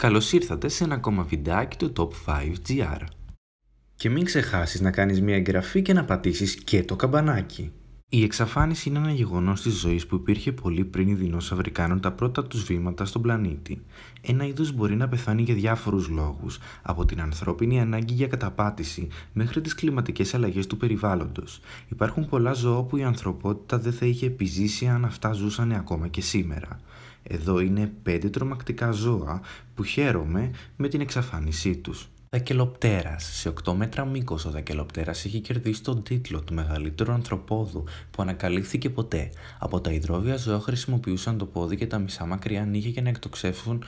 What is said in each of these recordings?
Καλώς ήρθατε σε ένα ακόμα βιντεάκι του Top 5 GR. Και μην ξεχάσεις να κάνεις μια εγγραφή και να πατήσεις και το καμπανάκι. Η εξαφάνιση είναι ένα γεγονός της ζωής που υπήρχε πολύ πριν οι δεινόσαυροι κάνουν τα πρώτα τους βήματα στον πλανήτη. Ένα είδος μπορεί να πεθάνει για διάφορους λόγους, από την ανθρώπινη ανάγκη για καταπάτηση μέχρι τις κλιματικές αλλαγές του περιβάλλοντος. Υπάρχουν πολλά ζώα που η ανθρωπότητα δεν θα είχε επιζήσει αν αυτά ζούσαν ακόμα και σήμερα. Εδώ είναι πέντε τρομακτικά ζώα που χαίρομαι με την εξαφάνισή τους. Δακελοπτέρας. Σε 8 μέτρα μήκος, ο Δακελοπτέρας είχε κερδίσει τον τίτλο του μεγαλύτερου ανθρωπόδου που ανακαλύφθηκε ποτέ. Από τα υδρόβια ζώα χρησιμοποιούσαν το πόδι και τα μισά μακριά νύχια για να εκτοξεύσουν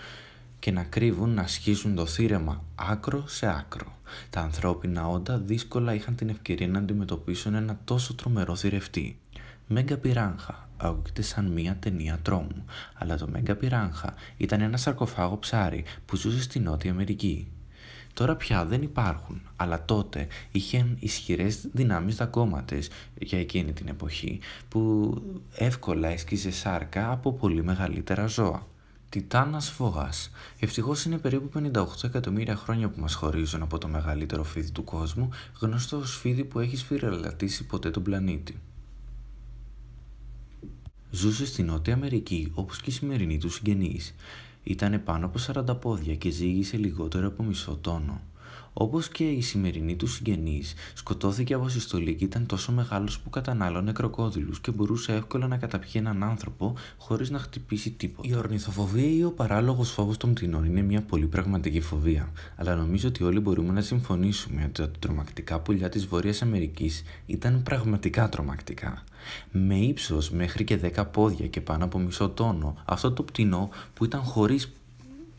και να κρύβουν να σχίσουν το θύρεμα άκρο σε άκρο. Τα ανθρώπινα όντα δύσκολα είχαν την ευκαιρία να αντιμετωπίσουν ένα τόσο τρομερό θηρευτή. Μέγκα Πυράγχα ακούγεται σαν μία ταινία τρόμου, αλλά το Μέγκα Πυράγχα ήταν ένα σαρκοφάγο ψάρι που ζούσε στη Νότια Αμερική. Τώρα πια δεν υπάρχουν, αλλά τότε είχε ισχυρές δυνάμεις δακόματες για εκείνη την εποχή που εύκολα έσκιζε σάρκα από πολύ μεγαλύτερα ζώα. Τιτάνας Φωγάς. Ευτυχώς είναι περίπου 58 εκατομμύρια χρόνια που μας χωρίζουν από το μεγαλύτερο φίδι του κόσμου, γνωστό ως φίδι που έχει σφυρελατήσει ποτέ τον πλανήτη. Ζούσε στη Νότια Αμερική όπως και οι σημερινοί του συγγενείς ήταν πάνω από 40 πόδια και ζύγισε λιγότερο από μισό τόνο. Όπως και η σημερινή του συγγενεί, σκοτώθηκε από συστολή και ήταν τόσο μεγάλος που κατανάλωνε κροκόδιλους και μπορούσε εύκολα να καταπιεί έναν άνθρωπο χωρίς να χτυπήσει τίποτα. Η ορνηθοφοβία ή ο παράλογος φόβος των πτηνών είναι μια πολύ πραγματική φοβία, αλλά νομίζω ότι όλοι μπορούμε να συμφωνήσουμε ότι τα τρομακτικά πουλιά της Βόρειας Αμερικής ήταν πραγματικά τρομακτικά. Με ύψος μέχρι και 10 πόδια και πάνω από μισό τόνο, αυτό το πτηνό που ήταν χωρίς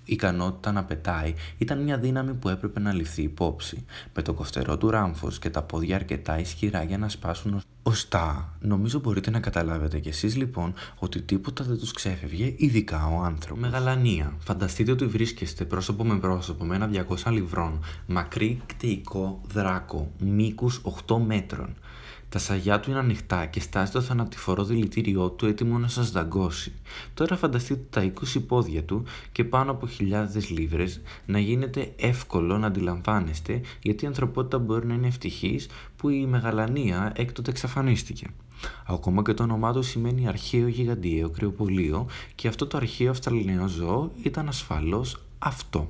η ικανότητα να πετάει ήταν μια δύναμη που έπρεπε να ληφθεί υπόψη, με το κοφτερό του ράμφος και τα πόδια αρκετά ισχυρά για να σπάσουν Ωστά, Νομίζω μπορείτε να καταλάβετε κι εσείς λοιπόν ότι τίποτα δεν τους ξέφευγε, ειδικά ο άνθρωπος. Μεγαλανία. Φανταστείτε ότι βρίσκεστε πρόσωπο με πρόσωπο με ένα 200 λιβρών, μακρύ κτηικό δράκο, μήκους 8 μέτρων. Τα σαγιά του είναι ανοιχτά και στάζει το θανατηφορό δηλητήριό του έτοιμο να σας δαγκώσει. Τώρα φανταστείτε τα 20 πόδια του και πάνω από λίβρες να γίνεται εύκολο να αντιλαμβάνεστε γιατί η ανθρωπότητα μπορεί να είναι ευτυχής που η Μεγαλανία έκτοτε εξαφανίστηκε. Ακόμα και το όνομά του σημαίνει αρχαίο γιγαντιαίο κρεοπολείο και αυτό το αρχαίο αυστραλιανό ζώο ήταν ασφαλώς αυτό.